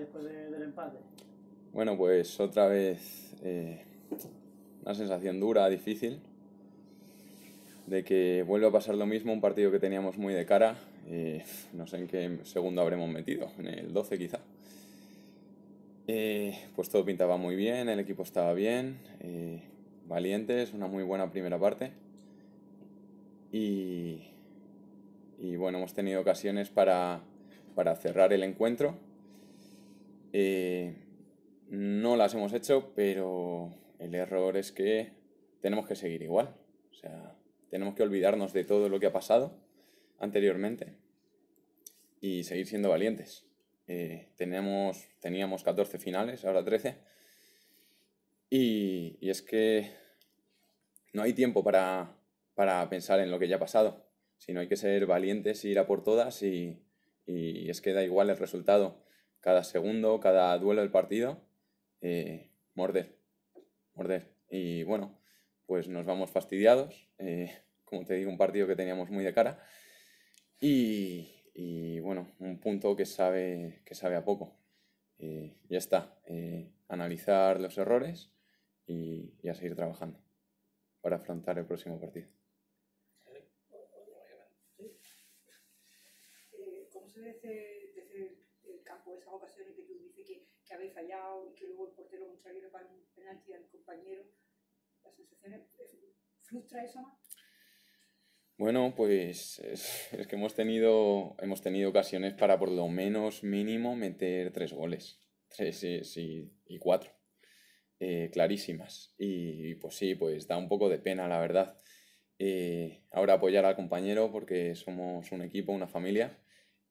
después del empate? Bueno, pues otra vez eh, una sensación dura, difícil, de que vuelva a pasar lo mismo, un partido que teníamos muy de cara, eh, no sé en qué segundo habremos metido, en el 12 quizá. Eh, pues todo pintaba muy bien, el equipo estaba bien, valientes, una muy buena primera parte. Y, y bueno, hemos tenido ocasiones para, para cerrar el encuentro eh, no las hemos hecho, pero el error es que tenemos que seguir igual. O sea, tenemos que olvidarnos de todo lo que ha pasado anteriormente y seguir siendo valientes. Eh, tenemos, teníamos 14 finales, ahora 13. Y, es que no hay tiempo para, para pensar en lo que ya ha pasado, sino hay que ser valientes, ir a por todas y, y es que da igual el resultado cada segundo, cada duelo del partido, eh, morder, morder. Y bueno, pues nos vamos fastidiados, eh, como te digo, un partido que teníamos muy de cara. Y, bueno, un punto que sabe, que sabe a poco. Eh, ya está, analizar los errores y, a seguir trabajando para afrontar el próximo partido. ¿Cómo se ocasiones que tú dices que, que habéis fallado y que luego el portero muchas veces para un penalti al compañero, las sensaciones, ¿frustra eso más? Bueno, pues es, que hemos tenido, hemos tenido ocasiones para por lo menos mínimo meter tres goles, tres y, y cuatro, eh, clarísimas. Y, pues sí, pues da un poco de pena, la verdad. Eh, ahora apoyar al compañero porque somos un equipo, una familia,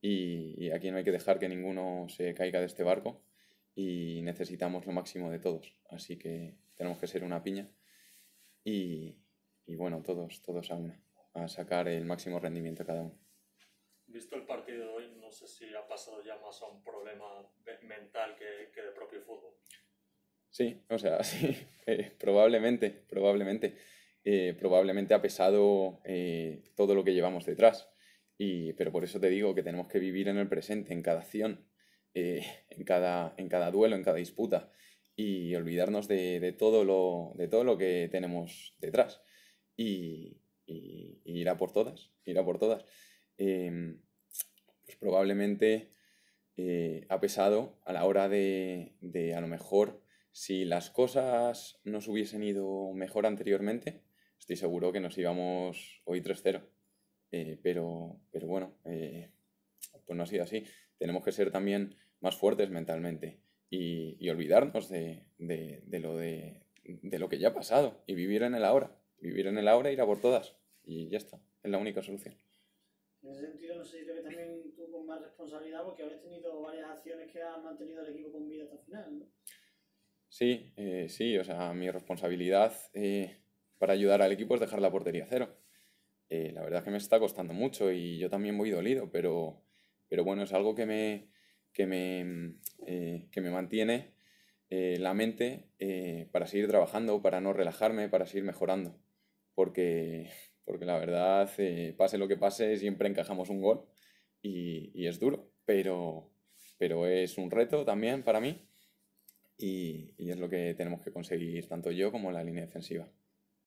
y, aquí no hay que dejar que ninguno se caiga de este barco y necesitamos lo máximo de todos. Así que tenemos que ser una piña y, y bueno, todos, todos a a sacar el máximo rendimiento cada uno. Visto el partido de hoy, no sé si ha pasado ya más a un problema mental que, que de propio fútbol. Sí, o sea, sí, eh, probablemente, probablemente. Eh, probablemente ha pesado eh, todo lo que llevamos detrás pero por eso te digo que tenemos que vivir en el presente, en cada acción, eh, en, cada, en cada duelo, en cada disputa, y olvidarnos de, todo, lo, de todo lo que tenemos detrás. Y, y, ir a por todas, ir a por todas. Em, pues probablemente eh, ha pesado a la hora de, de, a lo mejor, si las cosas nos hubiesen ido mejor anteriormente, estoy seguro que nos íbamos hoy 3-0 eh, pero, bueno, eh, pues no ha sido así. Tenemos que ser también más fuertes mentalmente y, y olvidarnos de, de, de lo de, de, lo que ya ha pasado y vivir en el ahora. Vivir en el ahora, ir a por todas y ya está. Es la única solución. En ese sentido, no sé, creo que también tú con más responsabilidad porque habrás tenido varias acciones que han mantenido al equipo con vida hasta el final, ¿no? Sí, eh, sí, o sea, mi responsabilidad para ayudar al equipo es dejar la portería cero eh, la verdad es que me está costando mucho y yo también voy dolido, pero, pero bueno, es algo que me, que me, mm, eh, que me mantiene eh, la mente para seguir trabajando, para no relajarme, para seguir mejorando. Porque, porque la verdad, pase lo que pase, siempre encajamos un gol y, y, es duro, pero, pero es un reto también para mí y, y es lo que tenemos que conseguir tanto yo como la línea defensiva.